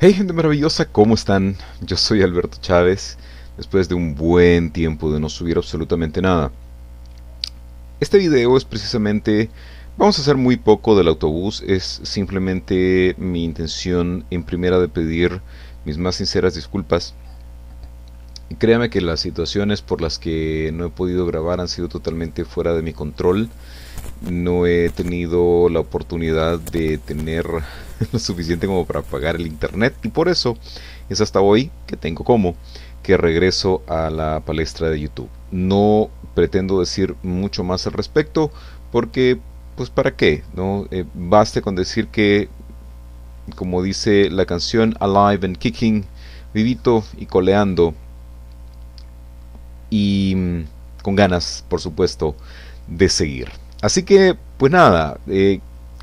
Hey gente maravillosa, ¿cómo están? Yo soy Alberto Chávez, después de un buen tiempo de no subir absolutamente nada. Este video es precisamente, vamos a hacer muy poco del autobús, es simplemente mi intención en primera de pedir mis más sinceras disculpas. créame que las situaciones por las que no he podido grabar han sido totalmente fuera de mi control. No he tenido la oportunidad de tener lo suficiente como para pagar el internet y por eso es hasta hoy que tengo como que regreso a la palestra de YouTube. No pretendo decir mucho más al respecto porque pues para qué, ¿no? Eh, baste con decir que como dice la canción Alive and Kicking, vivito y coleando y mm, con ganas, por supuesto, de seguir. Así que, pues nada, eh,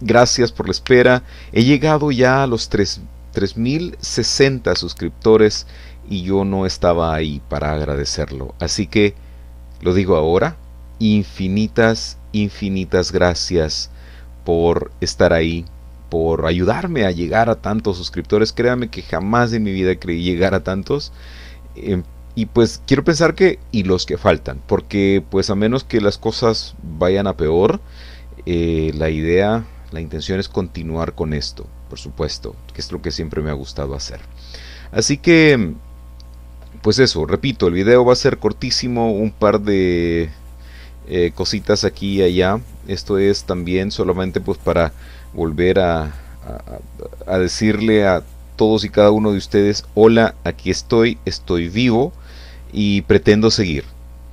Gracias por la espera. He llegado ya a los 3.060 suscriptores y yo no estaba ahí para agradecerlo. Así que lo digo ahora. Infinitas, infinitas gracias por estar ahí, por ayudarme a llegar a tantos suscriptores. Créame que jamás en mi vida creí llegar a tantos. Em, y pues quiero pensar que, y los que faltan, porque pues a menos que las cosas vayan a peor, eh, la idea la intención es continuar con esto, por supuesto, que es lo que siempre me ha gustado hacer. Así que, pues eso, repito, el video va a ser cortísimo, un par de eh, cositas aquí y allá. Esto es también solamente pues para volver a, a decirle a todos y cada uno de ustedes, hola, aquí estoy, estoy vivo y pretendo seguir,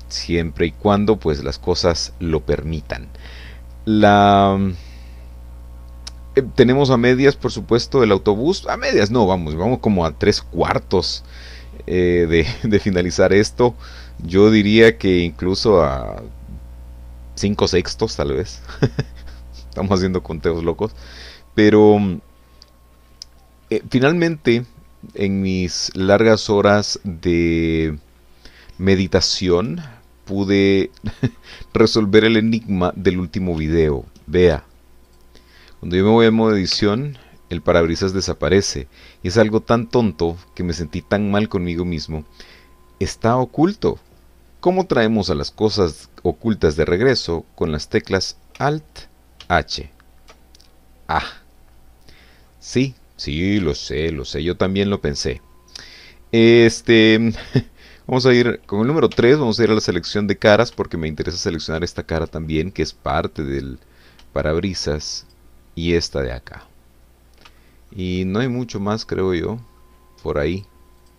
siempre y cuando pues las cosas lo permitan. La eh, tenemos a medias, por supuesto, el autobús. A medias, no, vamos, vamos como a tres cuartos eh, de, finalizar esto. Yo diría que incluso a cinco sextos, tal vez. Estamos haciendo conteos locos. Pero mm, eh, finalmente, en mis largas horas de meditación, pude resolver el enigma del último video. Vea, cuando yo me voy a modo edición, el parabrisas desaparece. Y es algo tan tonto que me sentí tan mal conmigo mismo. Está oculto. ¿Cómo traemos a las cosas ocultas de regreso con las teclas Alt H? Ah. Sí, sí, lo sé, lo sé. Yo también lo pensé. Este. Vamos a ir con el número 3, vamos a ir a la selección de caras porque me interesa seleccionar esta cara también, que es parte del parabrisas y esta de acá. Y no hay mucho más, creo yo, por ahí.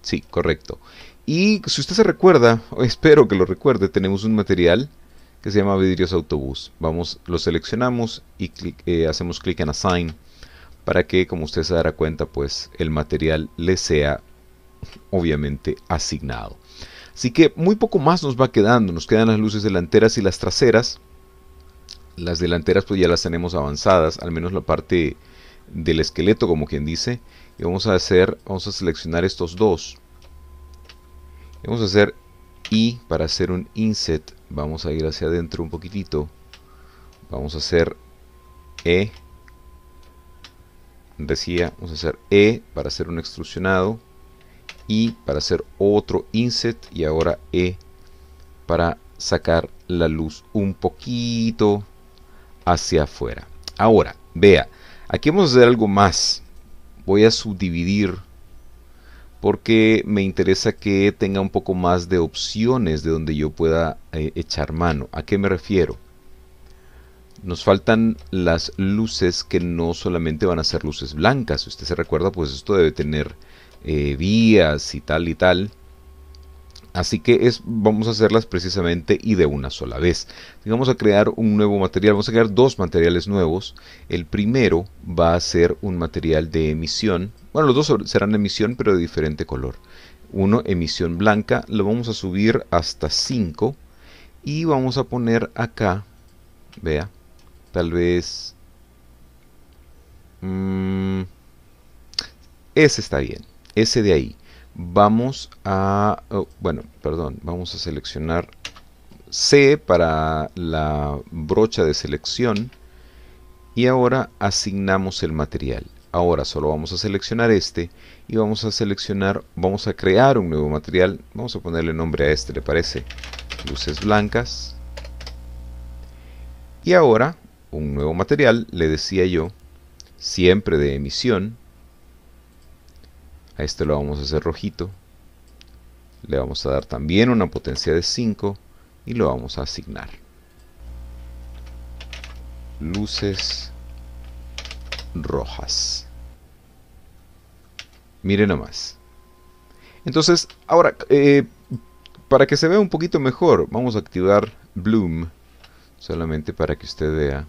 Sí, correcto. Y si usted se recuerda, espero que lo recuerde, tenemos un material que se llama vidrios autobús. Vamos, lo seleccionamos y eh, hacemos clic en Assign para que, como usted se dará cuenta, pues el material le sea obviamente asignado. Así que muy poco más nos va quedando. Nos quedan las luces delanteras y las traseras. Las delanteras pues ya las tenemos avanzadas, al menos la parte del esqueleto como quien dice. Y vamos a hacer, vamos a seleccionar estos dos. vamos a hacer i para hacer un inset vamos a ir hacia adentro un poquitito. Vamos a hacer E. Decía, vamos a hacer E para hacer un extrusionado. Y para hacer otro inset. Y ahora E para sacar la luz un poquito hacia afuera. Ahora, vea, aquí vamos a hacer algo más. Voy a subdividir porque me interesa que tenga un poco más de opciones de donde yo pueda eh, echar mano. ¿A qué me refiero? Nos faltan las luces que no solamente van a ser luces blancas. usted se recuerda, pues esto debe tener eh, vías y tal y tal. Así que es, vamos a hacerlas precisamente y de una sola vez. Vamos a crear un nuevo material, vamos a crear dos materiales nuevos. El primero va a ser un material de emisión. Bueno, los dos serán emisión, pero de diferente color. Uno, emisión blanca, lo vamos a subir hasta 5. Y vamos a poner acá, vea, tal vez... Mm, ese está bien, ese de ahí vamos a, oh, bueno, perdón, vamos a seleccionar C para la brocha de selección y ahora asignamos el material. Ahora solo vamos a seleccionar este y vamos a seleccionar, vamos a crear un nuevo material. Vamos a ponerle nombre a este, ¿le parece? Luces blancas. Y ahora, un nuevo material, le decía yo, siempre de emisión, a este lo vamos a hacer rojito le vamos a dar también una potencia de 5 y lo vamos a asignar luces rojas miren nomás entonces ahora eh, para que se vea un poquito mejor vamos a activar bloom solamente para que usted vea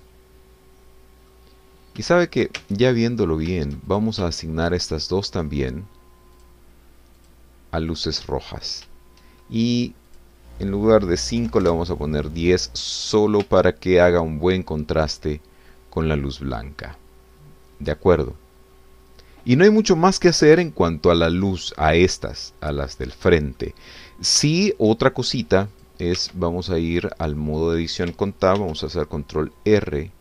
y sabe que ya viéndolo bien vamos a asignar estas dos también luces rojas. Y en lugar de 5 le vamos a poner 10 solo para que haga un buen contraste con la luz blanca. De acuerdo. Y no hay mucho más que hacer en cuanto a la luz, a estas, a las del frente. si, otra cosita es, vamos a ir al modo de edición con vamos a hacer control R.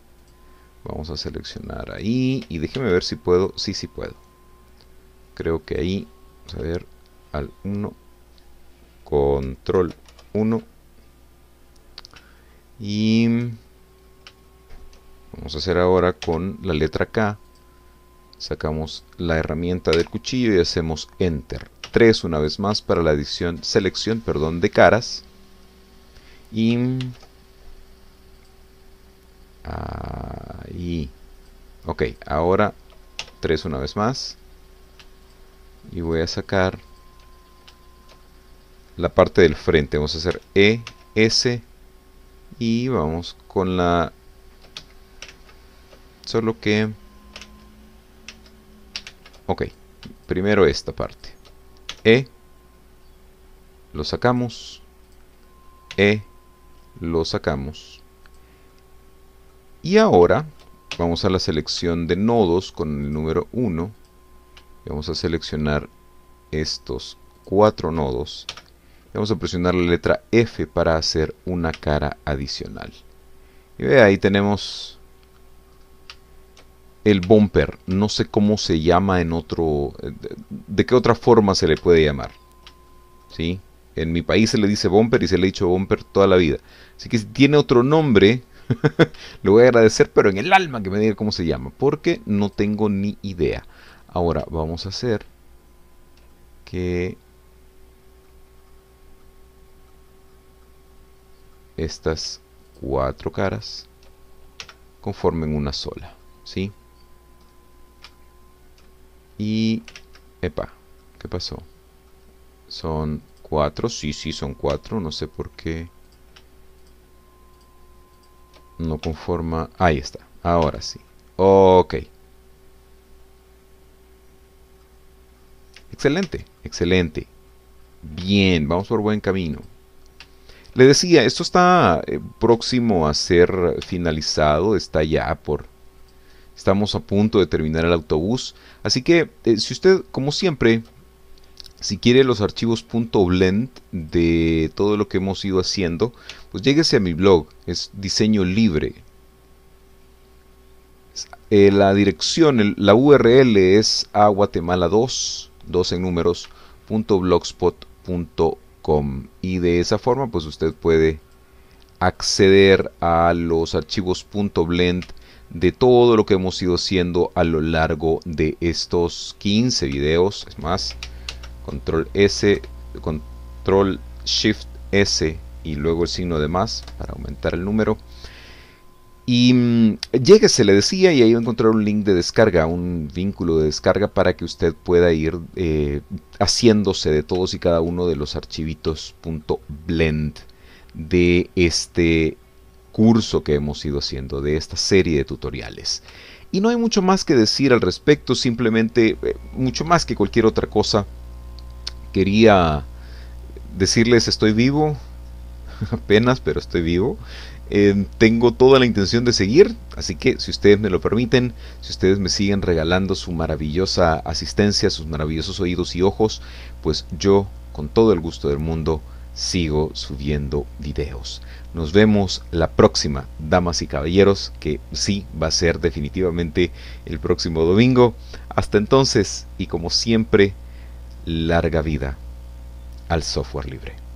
Vamos a seleccionar ahí y déjeme ver si puedo, sí, si puedo. Creo que ahí, vamos a ver, 1 control 1 y vamos a hacer ahora con la letra K sacamos la herramienta del cuchillo y hacemos enter 3 una vez más para la edición, selección perdón, de caras y ok, ahora 3 una vez más y voy a sacar la parte del frente. Vamos a hacer E, S y vamos con la... Solo que... Ok, primero esta parte. E, lo sacamos. E, lo sacamos. Y ahora vamos a la selección de nodos con el número 1. Vamos a seleccionar estos cuatro nodos vamos a presionar la letra F para hacer una cara adicional. Y vea, ahí tenemos el bumper. No sé cómo se llama en otro... Eh, ¿De qué otra forma se le puede llamar? ¿Sí? En mi país se le dice bumper y se le ha dicho bumper toda la vida. Así que si tiene otro nombre, lo voy a agradecer, pero en el alma que me diga cómo se llama. Porque no tengo ni idea. Ahora, vamos a hacer que estas cuatro caras conformen una sola, ¿sí? Y, epa, ¿qué pasó? Son cuatro, sí, sí, son cuatro, no sé por qué no conforma, ahí está, ahora sí, ok. Excelente, excelente. Bien, vamos por buen camino. Le decía, esto está eh, próximo a ser finalizado, está ya por... Estamos a punto de terminar el autobús. Así que, eh, si usted, como siempre, si quiere los archivos .blend de todo lo que hemos ido haciendo, pues lléguese a mi blog, es diseño libre. Eh, la dirección, la URL es guatemala 2 2 en números, y de esa forma pues usted puede acceder a los archivos .blend de todo lo que hemos ido haciendo a lo largo de estos 15 videos. Es más, control S, control shift S y luego el signo de más para aumentar el número. Y mm, llegue, se le decía, y ahí va a encontrar un link de descarga, un vínculo de descarga para que usted pueda ir eh, haciéndose de todos y cada uno de los archivitos .blend de este curso que hemos ido haciendo, de esta serie de tutoriales. Y no hay mucho más que decir al respecto, simplemente, eh, mucho más que cualquier otra cosa, quería decirles estoy vivo, apenas, pero estoy vivo tengo toda la intención de seguir, así que si ustedes me lo permiten, si ustedes me siguen regalando su maravillosa asistencia, sus maravillosos oídos y ojos, pues yo con todo el gusto del mundo sigo subiendo videos. Nos vemos la próxima, damas y caballeros, que sí va a ser definitivamente el próximo domingo. Hasta entonces, y como siempre, larga vida al software libre.